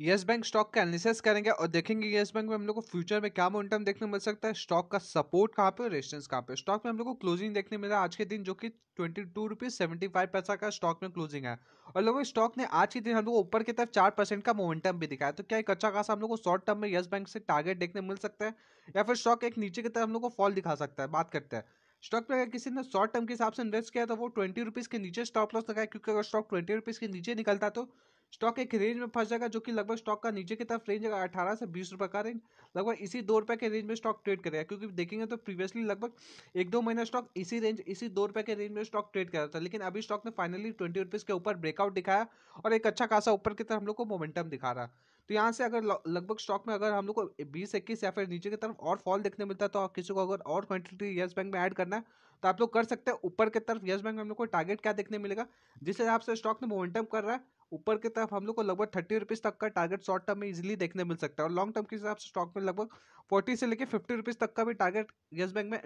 yes Bank stock का analysis करेंगे और देखेंगे येस बैंक में हम लोग को फ्यूचर में क्या मोमेंटम देखने मिल सकता है स्टॉक का सपोर्ट कहाँ पे और रेजिस्टेंस कहाँ पे स्टॉक में हम लोग को क्लोजिंग देखने मिला आज के दिन जो कि twenty two rupees seventy five पैसा का स्टॉक में क्लोजिंग है और लोगों स्टॉक ने आज के दिन हम लोग ऊपर की तरफ चार परसेंट का मोमेंटम भी दिखाया तो क्या एक अच्छा खासा हम लोग को शॉर्ट टर्म में येस बैंक से टारगेट देखने मिल सकता है या फिर स्टॉक एक नीचे की तरफ हम लोग को फॉल दिखा सकता है बात करते हैं स्टॉक में अगर किसी ने शॉर्ट टर्म के हिसाब से इन्वेस्ट किया तो वो ट्वेंटी रुपीज़ के नीचे स्टॉप लॉस लगाया क्योंकि अगर स्टॉक ट्वेंटी रुपीज़ के नीचे निकलता तो स्टॉक एक रेंज में फंस जाएगा जो कि लगभग स्टॉक का नीचे की तरफ रेंज है अठारह से बीस रुपये का रेंज लगभग इसी दो रुपए के रेंज में स्टॉक ट्रेड करेगा क्योंकि देखेंगे तो प्रीवियसली लगभग एक दो महीना स्टॉक इसी रेंज इसी दो रुपए के रेंज में स्टॉक ट्रेड कर रहा था लेकिन अभी स्टॉक ने फाइनली ट्वेंटी रुपीज़ के ऊपर ब्रेकआउट दिखाया और एक अच्छा खासा ऊपर की तरफ हम लोग को मोमेंटम दिखा रहा तो यहाँ से अगर लगभग स्टॉक में अगर हम लोग को बीस इक्कीस या फिर नीचे की तरफ और फॉल देखने मिलता तो किसी को अगर और क्वान्टिटी येस बैंक में ऐड करना है तो आप लोग कर सकते हैं ऊपर की तरफ येस बैंक में हम लोग को टारगेट क्या देखने मिलेगा जिस हिसाब से स्टॉक ने मोमेंटम कर रहा है ऊपर की तरफ हम लोग को लगभग थर्टी रुपीज़ तक का टारगेट शॉर्ट टर्म में इजीली देखने मिल सकता है और लॉन्ग टर्म के हिसाब से स्टॉक में लगभग फोर्टी से लेकर फिफ्टी रुपीज़ तक का भी टारगेट येस बैंक में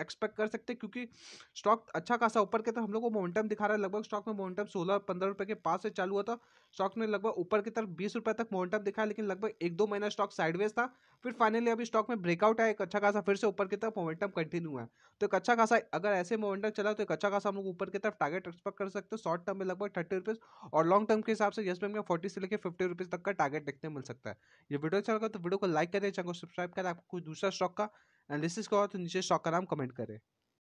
एक्सपेक्ट कर सकते हैं क्योंकि स्टॉक अच्छा खासा ऊपर की तरफ हम लोग को मोमेंटम दिखा रहा है लगभग स्टॉक में मोमेंटम सोलह पंद्रह रुपए के पास से चालू हुआ था स्टॉक ने लगभग ऊपर की तरफ बीस रुपए तक मोमेंटम दिखाया लेकिन लगभग एक दो महीना स्टॉक साइडवेज था फिर फाइनली अभी स्टॉक में ब्रेकआउट है एक अच्छा खासा फिर से ऊपर की तरफ मोमेंटम कंटिन्यू है तो एक अच्छा खासा अगर ऐसे मोमेंटम चला तो एक अच्छा खासा हम लोग ऊपर की तरफ टारगेट एक्सपेक्ट कर सकते हैं शॉर्ट टर्म में लगभग थर्टी रुपीज़ और लॉन्ग टर्म के हिसाब से यस बैंक में फोर्टी से लेकर फिफ्टी रुपीज़ तक का टारगेट देखने मिल सकता है ये वीडियो अच्छा लगा तो वीडियो को लाइक करें चैनल को सब्सक्राइब करें आपको कोई दूसरा स्टॉक का एनालिसिस करो तो नीचे स्टॉक का नाम कमेंट करें